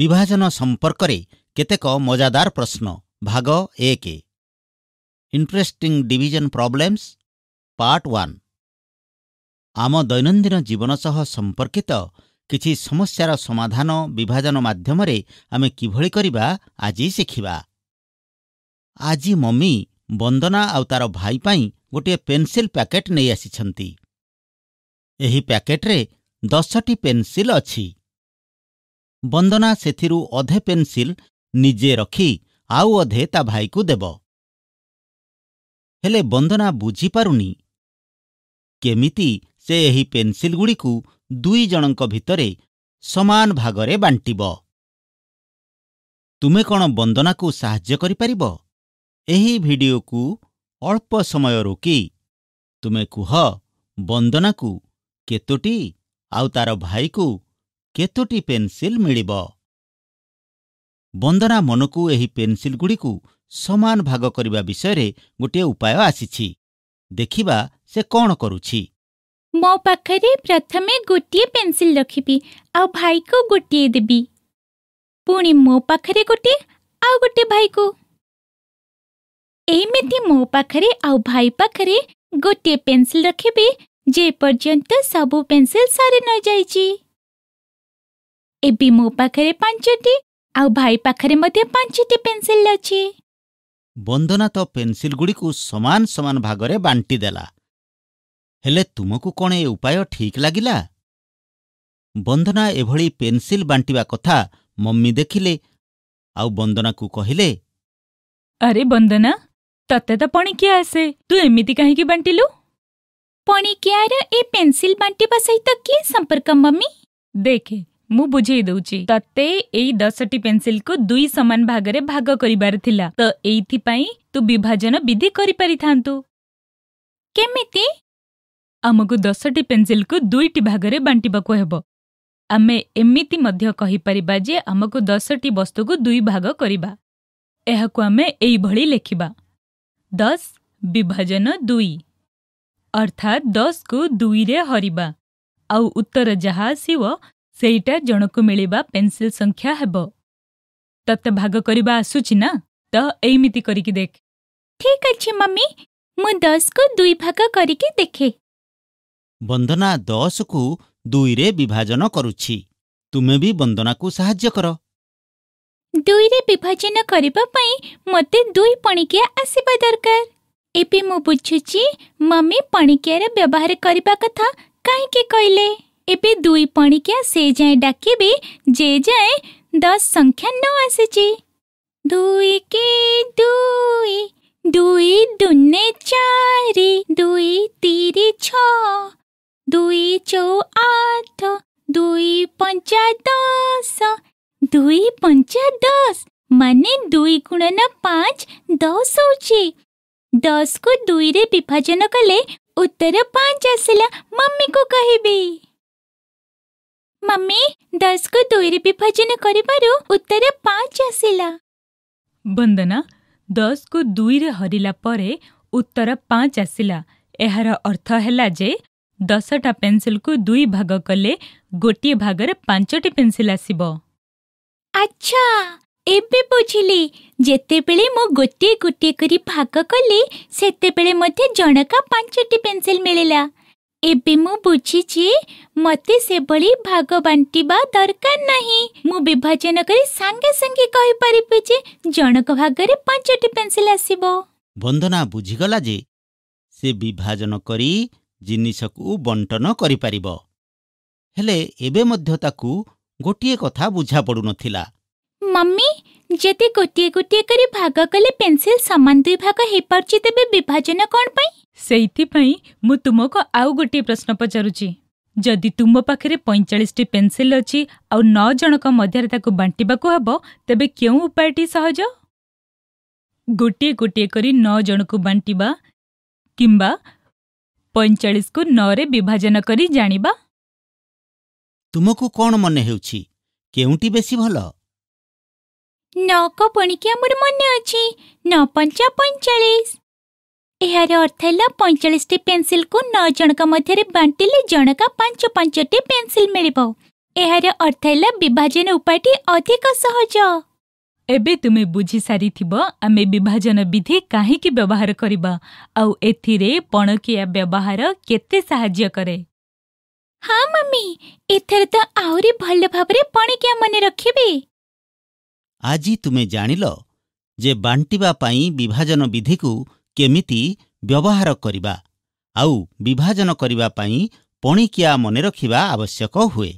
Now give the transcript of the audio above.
ବିଭାଜନ ସମ୍ପର୍କରେ କେତେକ ମଜାଦାର ପ୍ରଶ୍ନ ଭାଗ ଏକ interesting division problems part one ଆମ ଦୈନନ୍ଦିନ ଜୀବନ ସହ ସମ୍ପର୍କିତ କିଛି ସମସ୍ୟାର ସମାଧାନ ବିଭାଜନ ମାଧ୍ୟମରେ ଆମେ କିଭଳି କରିବା ଆଜି ଶିଖିବା ଆଜି ମମି ବନ୍ଦନା ଆଉ ତାର ଭାଇ ପାଇଁ ଗୋଟିଏ ପେନ୍ସିଲ୍ ପ୍ୟାକେଟ୍ ନେଇ ଆସିଛନ୍ତି ଏହି ପ୍ୟାକେଟ୍ରେ ଦଶଟି ପେନ୍ସିଲ୍ ଅଛି ବନ୍ଦନା ସେଥିରୁ ଅଧେ ପେନ୍ସିଲ୍ ନିଜେ ରଖି ଆଉ ଅଧେ ତା ଭାଇକୁ ଦେବ ହେଲେ ବନ୍ଦନା ବୁଝିପାରୁନି କେମିତି ସେ ଏହି ପେନ୍ସିଲ୍ଗୁଡ଼ିକୁ ଦୁଇ ଜଣଙ୍କ ଭିତରେ ସମାନ ଭାଗରେ ବାଣ୍ଟିବ ତୁମେ କ'ଣ ବନ୍ଦନାକୁ ସାହାଯ୍ୟ କରିପାରିବ ଏହି ଭିଡ଼ିଓକୁ ଅଳ୍ପ ସମୟ ରୋକି ତୁମେ କୁହ ବନ୍ଦନାକୁ କେତୋଟି ଆଉ ତାର ଭାଇକୁ କେତୋଟି ପେନ୍ସିଲ୍ ମିଳିବ ବନ୍ଦନା ମନକୁ ଏହି ପେନ୍ସିଲ୍ଗୁଡ଼ିକୁ ସମାନ ଭାଗ କରିବା ବିଷୟରେ ଗୋଟିଏ ଉପାୟ ଆସିଛି ଦେଖିବା ସେ କ'ଣ କରୁଛି ମୋ ପାଖରେ ପ୍ରଥମେ ଗୋଟିଏ ପେନ୍ସିଲ୍ ରଖିବି ଆଉ ଭାଇକୁ ଗୋଟିଏ ଦେବି ପୁଣି ମୋ ପାଖରେ ଗୋଟିଏ ଆଉ ଗୋଟିଏ ଭାଇକୁ ଏମିତି ମୋ ପାଖରେ ଆଉ ଭାଇ ପାଖରେ ଗୋଟିଏ ପେନ୍ସିଲ୍ ରଖିବି ଯେପର୍ଯ୍ୟନ୍ତ ସବୁ ପେନ୍ସିଲ୍ ସରି ଯାଇଛି ଏବେ ମୋ ପାଖରେ ପାଞ୍ଚଟି ଆଉ ଭାଇ ପାଖରେ ମଧ୍ୟ ପାଞ୍ଚଟି ପେନ୍ସିଲ ଅଛି ବନ୍ଦନା ତ ପେନ୍ସିଲଗୁଡ଼ିକୁ ସମାନ ସମାନ ଭାଗରେ ବାଣ୍ଟି ଦେଲା ହେଲେ ତୁମକୁ କ'ଣ ଏ ଉପାୟ ଠିକ୍ ଲାଗିଲା ବନ୍ଦନା ଏଭଳି ପେନ୍ସିଲ ବାଣ୍ଟିବା କଥା ମମ୍ମି ଦେଖିଲେ ଆଉ ବନ୍ଦନାକୁ କହିଲେ ଆରେ ବନ୍ଦନା ତତେ ତ ପଣିକିଆ ଆସେ ତୁ ଏମିତି କାହିଁକି ବାଣ୍ଟିଲୁ ପଣିକିଆର ଏ ପେନ୍ସିଲ ବାଣ୍ଟିବା ସହିତ କି ସମ୍ପର୍କ ମମ୍ମି ଦେଖେ ମୁଁ ବୁଝେଇ ଦଉଛି ତତେ ଏଇ ଦଶଟି ପେନସିଲକୁ ଦୁଇ ସମାନ ଭାଗରେ ଭାଗ କରିବାର ଥିଲା ତ ଏଇଥିପାଇଁ ତୁ ବିଭାଜନ ବିଧି କରିପାରିଥାନ୍ତୁ କେମିତି ଆମକୁ ଦଶଟି ପେନସିଲକୁ ଦୁଇଟି ଭାଗରେ ବାଣ୍ଟିବାକୁ ହେବ ଆମେ ଏମିତି ମଧ୍ୟ କହିପାରିବା ଯେ ଆମକୁ ଦଶଟି ବସ୍ତୁକୁ ଦୁଇ ଭାଗ କରିବା ଏହାକୁ ଆମେ ଏଇଭଳି ଲେଖିବା ଦଶ ବିଭାଜନ ଦୁଇ ଅର୍ଥାତ୍ ଦଶକୁ ଦୁଇରେ ହରିବା ଆଉ ଉତ୍ତର ଯାହା ଆସିବ ସେଇଟା ଜଣକୁ ମିଳିବା ପେନ୍ସିଲ ସଂଖ୍ୟା ହେବ ତତେ ଭାଗ କରିବା ଆସୁଛି ନା ତ ଏଇମିତି କରିକି ଦେଖ ଠିକ୍ ଅଛି ମମି ମୁଁ ଦଶକୁ ଦୁଇ ଭାଗ କରିକି ଦେଖେ ବନ୍ଦନା ଦଶକୁ ଦୁଇରେ ବିଭାଜନ କରୁଛି ତୁମେ ବି ବନ୍ଦନାକୁ ସାହାଯ୍ୟ କର ଦୁଇରେ ବିଭାଜନ କରିବା ପାଇଁ ମୋତେ ଦୁଇ ପଣିକିଆ ଆସିବା ଦରକାର ଏବେ ମୁଁ ବୁଝୁଛି ମମି ପଣିକିଆର ବ୍ୟବହାର କରିବା କଥା କାହିଁକି କହିଲେ एबे दुई पणिकिया से जाय डाकिबे जे जाए दस संख्या न आसी दुई के दुई दुई दुने चारी दुई तीरे छ दुई चो आठ दुई पंचा दस दुई पंच दस मान दुई गुणन पाँच दस हो दस को दुई रे विभाजन कले उत्तर पाँच आसला मम्मी को कहबी ମମି ଦଶକୁ ଦୁଇରେ ବିଭାଜନ କରିବାରୁ ଉତ୍ତର ପାଞ୍ଚ ଆସିଲା ବନ୍ଦନା ଦଶକୁ ଦୁଇରେ ହରିଲା ପରେ ଉତ୍ତର ପାଞ୍ଚ ଆସିଲା ଏହାର ଅର୍ଥ ହେଲା ଯେ ଦଶଟା ପେନ୍ସିଲକୁ ଦୁଇ ଭାଗ କଲେ ଗୋଟିଏ ଭାଗରେ ପାଞ୍ଚଟି ପେନ୍ସିଲ ଆସିବ ଆଚ୍ଛା ଏବେ ବୁଝିଲି ଯେତେବେଳେ ମୁଁ ଗୋଟିଏ ଗୋଟିଏ କରି ଭାଗ କଲି ସେତେବେଳେ ମୋତେ ଜଣକା ପାଞ୍ଚଟି ପେନ୍ସିଲ ମିଳିଲା ଏବେ ମୁଁ ବୁଝିଛି ମତେ ସେଭଳି ଭାଗ ବାଣ୍ଟିବା ଦରକାର ନାହିଁ ମୁଁ ବିଭାଜନ କରି ସାଙ୍ଗେ ସାଙ୍ଗେ କହିପାରିବି ଯେ ଜଣକ ଭାଗରେ ପାଞ୍ଚଟି ପେନ୍ସିଲ୍ ଆସିବ ବନ୍ଦନା ବୁଝିଗଲା ଯେ ସେ ବିଭାଜନ କରି ଜିନିଷକୁ ବଣ୍ଟନ କରିପାରିବ ହେଲେ ଏବେ ମଧ୍ୟ ତାକୁ ଗୋଟିଏ କଥା ବୁଝାପଡ଼ୁନଥିଲା ପଡ଼ୁନଥିଲା ମମି ଯଦି ଗୋଟିଏ ଗୋଟିଏ କରି ଭାଗ କଲେ ପେନ୍ସିଲ ସମାନ ଦୁଇ ଭାଗ ହେଇପାରୁଛି ତେବେ ବିଭାଜନ କ'ଣ ପାଇଁ ସେଇଥିପାଇଁ ମୁଁ ତୁମକୁ ଆଉ ଗୋଟିଏ ପ୍ରଶ୍ନ ପଚାରୁଛି ଯଦି ତୁମ ପାଖରେ ପଇଁଚାଳିଶଟି ପେନ୍ସିଲ ଅଛି ଆଉ ନଅ ଜଣଙ୍କ ମଧ୍ୟରେ ତାକୁ ବାଣ୍ଟିବାକୁ ହେବ ତେବେ କେଉଁ ଉପାୟଟି ସହଜ ଗୋଟିଏ ଗୋଟିଏ କରି ନଅ ଜଣକୁ ବାଣ୍ଟିବା କିମ୍ବା ପଇଁଚାଳିଶକୁ ନଅରେ ବିଭାଜନ କରି ଜାଣିବା ତୁମକୁ କ'ଣ ମନେ ହେଉଛି କେଉଁଟି ବେଶୀ ଭଲ ନକ ପଣିକି ଆମର ମନେ ଅଛି ନଅ ପଞ୍ଚା ପଇଁଚାଳିଶ ଏହାର ଅର୍ଥ ହେଲା ପଇଁଚାଳିଶଟି ପେନ୍ସିଲକୁ ନଅ ଜଣଙ୍କ ମଧ୍ୟରେ ବାଣ୍ଟିଲେ ଜଣକା ପାଞ୍ଚ ପାଞ୍ଚଟି ପେନ୍ସିଲ ମିଳିବ ଏହାର ଅର୍ଥ ହେଲା ବିଭାଜନ ଉପାୟଟି ଅଧିକ ସହଜ ଏବେ ତୁମେ ବୁଝିସାରିଥିବ ଆମେ ବିଭାଜନ ବିଧି କାହିଁକି ବ୍ୟବହାର କରିବା ଆଉ ଏଥିରେ ପଣକିଆ ବ୍ୟବହାର କେତେ ସାହାଯ୍ୟ କରେ ହଁ ମମି ଏଥର ତ ଆହୁରି ଭଲ ଭାବରେ ପଣିକିଆ ମନେ ରଖିବି ଆଜି ତୁମେ ଜାଣିଲ ଯେ ବାଣ୍ଟିବା ପାଇଁ ବିଭାଜନ ବିଧିକୁ କେମିତି ବ୍ୟବହାର କରିବା ଆଉ ବିଭାଜନ କରିବା ପାଇଁ ପଣିକିଆ ମନେ ରଖିବା ଆବଶ୍ୟକ ହୁଏ